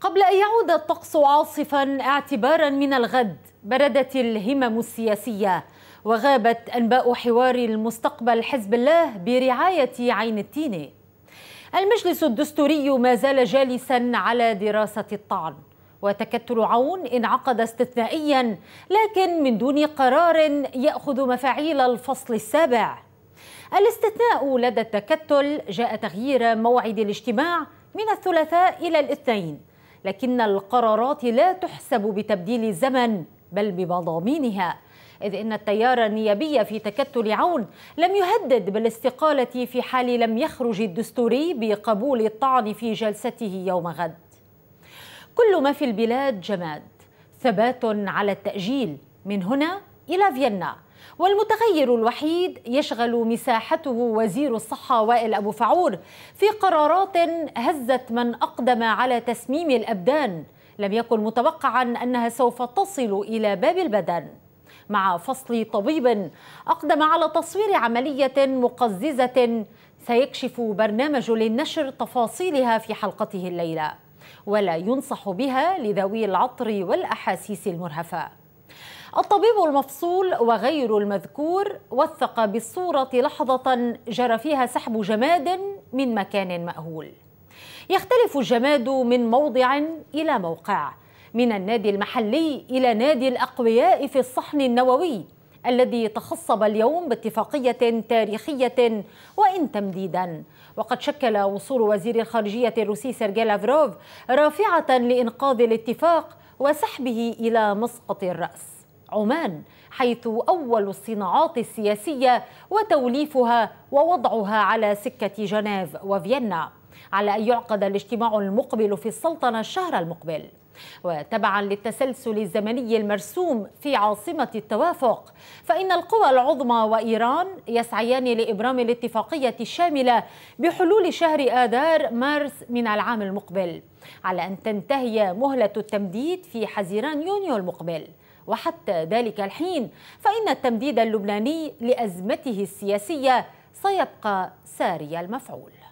قبل أن يعود الطقس عاصفا اعتبارا من الغد بردت الهمم السياسية وغابت أنباء حوار المستقبل حزب الله برعاية عين التيني المجلس الدستوري ما زال جالسا على دراسة الطعن وتكتل عون انعقد استثنائيا لكن من دون قرار يأخذ مفاعيل الفصل السابع الاستثناء لدى التكتل جاء تغيير موعد الاجتماع من الثلاثاء إلى الاثنين لكن القرارات لا تحسب بتبديل الزمن بل بمضامينها إذ إن التيار النيابي في تكتل عون لم يهدد بالاستقالة في حال لم يخرج الدستوري بقبول الطعن في جلسته يوم غد كل ما في البلاد جماد ثبات على التأجيل من هنا إلى فيينا والمتغير الوحيد يشغل مساحته وزير الصحة وائل أبو فعور في قرارات هزت من أقدم على تسميم الأبدان لم يكن متوقعا أنها سوف تصل إلى باب البدن مع فصل طبيب أقدم على تصوير عملية مقززة سيكشف برنامج للنشر تفاصيلها في حلقته الليلة ولا ينصح بها لذوي العطر والأحاسيس المرهفة الطبيب المفصول وغير المذكور وثق بالصورة لحظة جرى فيها سحب جماد من مكان مأهول يختلف الجماد من موضع إلى موقع من النادي المحلي إلى نادي الأقوياء في الصحن النووي الذي تخصب اليوم باتفاقية تاريخية وإن تمديدا وقد شكل وصول وزير الخارجية الروسي سيرجي لافروف رافعة لإنقاذ الاتفاق وسحبه إلى مسقط الرأس عمان حيث أول الصناعات السياسية وتوليفها ووضعها على سكة جنيف وفيينا على أن يعقد الاجتماع المقبل في السلطنة الشهر المقبل وتبعا للتسلسل الزمني المرسوم في عاصمة التوافق فإن القوى العظمى وإيران يسعيان لإبرام الاتفاقية الشاملة بحلول شهر آذار مارس من العام المقبل على أن تنتهي مهلة التمديد في حزيران يونيو المقبل وحتى ذلك الحين فإن التمديد اللبناني لأزمته السياسية سيبقى ساري المفعول